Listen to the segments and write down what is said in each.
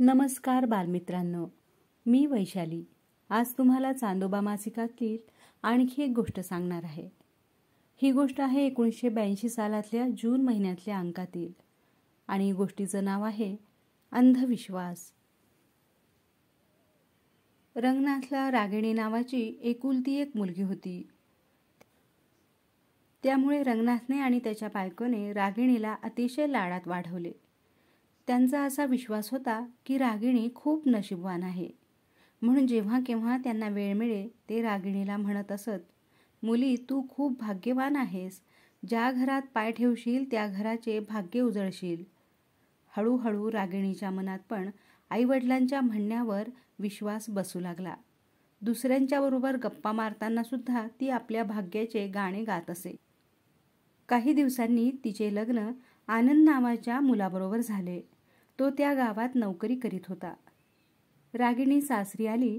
नमस्कार बालमित्रांनो मी वैशाली आज तुम्हाला चांदोबा मासिकातील आणखी एक गोष्ट सांगणार आहे ही गोष्ट आहे एकोणीसशे ब्याऐंशी सालातल्या जून महिन्यातल्या अंकातील आणि गोष्टीचं नाव आहे अंधविश्वास रंगनाथला रागिणी नावाची एकुलती एक मुलगी होती त्यामुळे रंगनाथने आणि त्याच्या बायकोने रागिणीला अतिशय लाडात वाढवले त्यांचा असा विश्वास होता की रागिणी खूप नशीबवान आहे म्हणून जेव्हा केव्हा त्यांना वेळ मिळेल ते रागिणीला म्हणत असत मुली तू खूप भाग्यवान आहेस ज्या घरात पाय ठेवशील त्या घराचे भाग्य उजळशील हळूहळू रागिणीच्या मनात पण आईवडिलांच्या म्हणण्यावर विश्वास बसू लागला दुसऱ्यांच्याबरोबर गप्पा मारतानासुद्धा ती आपल्या भाग्याचे गाणे गात असे काही दिवसांनी तिचे लग्न आनंद नावाच्या मुलाबरोबर झाले तो त्या गावात नोकरी करीत होता रागिणी सासरी आली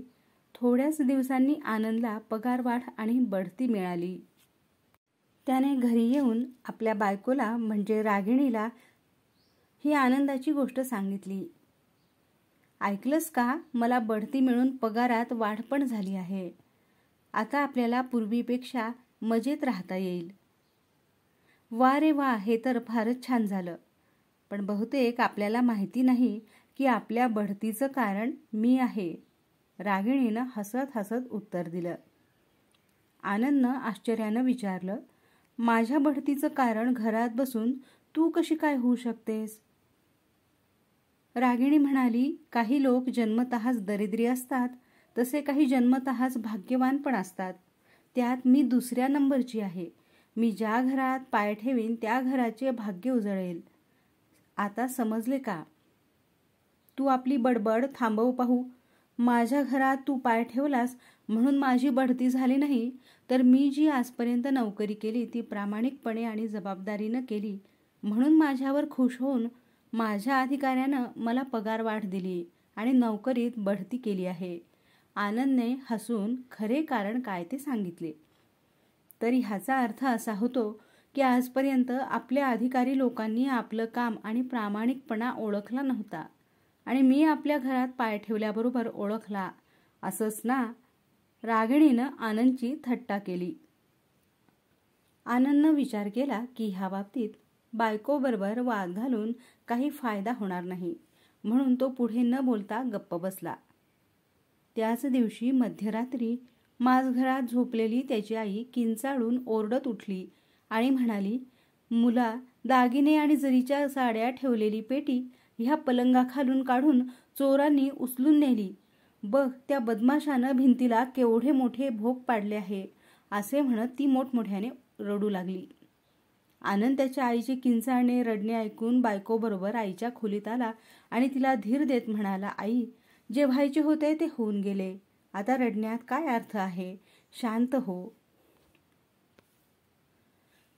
थोड्याच दिवसांनी आनंदला पगारवाढ आणि बढती मिळाली त्याने घरी येऊन आपल्या बायकोला म्हणजे रागिणीला ही आनंदाची गोष्ट सांगितली ऐकलंस का मला बढती मिळून पगारात वाढ पण झाली आहे आता आपल्याला पूर्वीपेक्षा मजेत राहता येईल वा रे वा हे तर फारच छान झालं पण बहुतेक आपल्याला माहिती नाही की आपल्या बढतीचं कारण मी आहे रागिणीनं हसत हसत उत्तर दिलं आनंदनं आश्चर्यानं विचारलं माझ्या बढतीचं कारण घरात बसून तू कशी काय होऊ शकतेस रागिणी म्हणाली काही लोक जन्मतःच दरिद्री असतात तसे काही जन्मतःच भाग्यवान पण असतात त्यात मी दुसऱ्या नंबरची आहे मी ज्या घरात पाय ठेवीन त्या घराचे भाग्य उजळेल आता समजले का तू आपली बडबड थांबवू पाहू माझ्या घरात तू पाय ठेवलास म्हणून माझी बढती झाली नाही तर मी जी आजपर्यंत नोकरी केली ती प्रामाणिकपणे आणि जबाबदारीनं केली म्हणून माझ्यावर खुश होऊन माझ्या अधिकाऱ्यानं मला पगार वाढ दिली आणि नोकरीत बढती केली आहे आनंदने हसून खरे कारण काय ते सांगितले तरी ह्याचा अर्थ असा होतो की आजपर्यंत आपल्या अधिकारी लोकांनी आपलं काम आणि प्रामाणिकपणा ओळखला नव्हता आणि मी आपल्या घरात पाय ठेवल्याबरोबर ओळखला असंच ना रागिणीनं आनंदची थट्टा केली आनंदनं विचार केला की ह्या बाबतीत बायकोबरोबर वाद घालून काही फायदा होणार नाही म्हणून तो पुढे न बोलता गप्प बसला त्याच दिवशी मध्यरात्री घरात झोपलेली त्याची आई किंचाळून ओरडत उठली आणि म्हणाली मुला दागिने आणि जरीच्या साड्या ठेवलेली पेटी ह्या पलंगाखालून काढून चोरांनी उचलून नेली बघ त्या बदमाशानं भिंतीला केवढे मोठे भोग पाडले आहे असे म्हणत ती मोठमोठ्याने रडू लागली आनंद त्याच्या आईचे किंचाळणे रडणे ऐकून बायकोबरोबर आईच्या खोलीत आला आणि तिला धीर देत म्हणाला आई जे व्हायचे होते ते होऊन गेले आता रडण्यात काय अर्थ आहे शांत हो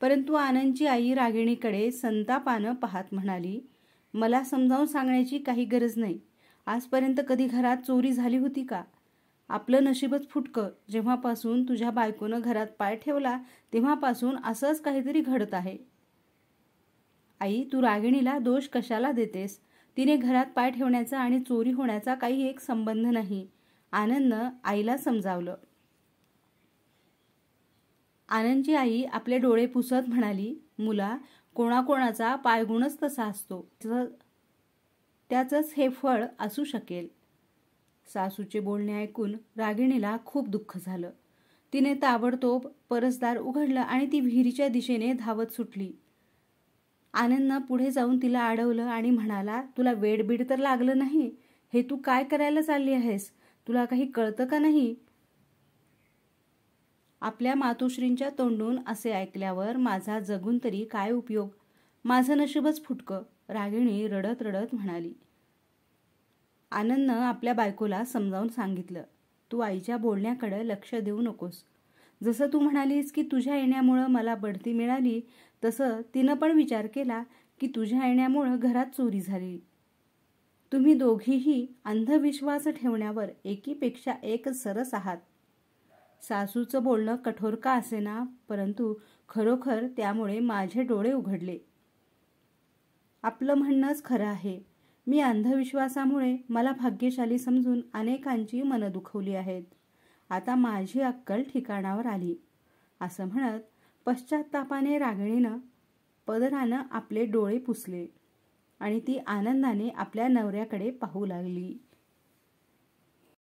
परंतु आनंदची आई रागिणीकडे संतापानं पाहत म्हणाली मला समजावून सांगण्याची काही गरज नाही आजपर्यंत कधी घरात चोरी झाली होती का आपलं नशीबच फुटकं जेव्हापासून तुझ्या बायकोनं घरात पाय ठेवला तेव्हापासून असंच काहीतरी घडत आहे आई तू रागिणीला दोष कशाला देतेस तिने घरात पाय ठेवण्याचा आणि चोरी होण्याचा काही एक संबंध नाही आनंदनं आईला समजावलं आनंदची आई आपले डोळे पुसत म्हणाली मुला कोणाकोणाचा पायगुणच तसा असतो त्याचंच हे फळ असू शकेल सासूचे बोलणे ऐकून रागिणीला खूप दुःख झालं तिने ताबडतोब परसदार उघडलं आणि ती विहिरीच्या दिशेने धावत सुटली आनंदनं पुढे जाऊन तिला अडवलं आणि म्हणाला तुला वेडबीड तर लागलं नाही हे तू काय करायला चालली आहेस तुला काही कळतं का नाही आपल्या मातोश्रींच्या तोंडून असे ऐकल्यावर माझा जगून तरी काय उपयोग माझं नशीबच फुटकं रागिणी रडत रडत म्हणाली आनंदनं आपल्या बायकोला समजावून सांगितलं तू आईच्या बोलण्याकडे लक्ष देऊ नकोस जसं तू म्हणालीस की तुझ्या येण्यामुळं मला बढती मिळाली तसं तिनं पण विचार केला की तुझ्या येण्यामुळं घरात चोरी झाली तुम्ही दोघीही अंधविश्वास ठेवण्यावर एकीपेक्षा एक सरस आहात सासूचं बोलणं कठोर का ना परंतु खरोखर त्यामुळे माझे डोळे उघडले आपलं म्हणणंच खरं आहे मी अंधविश्वासामुळे मला भाग्यशाली समजून अनेकांची मनं दुखवली आहेत आता माझी अक्कल ठिकाणावर आली असं म्हणत पश्चातापाने रागिणीनं पदरानं आपले डोळे पुसले आणि ती आनंदाने आपल्या नवऱ्याकडे पाहू लागली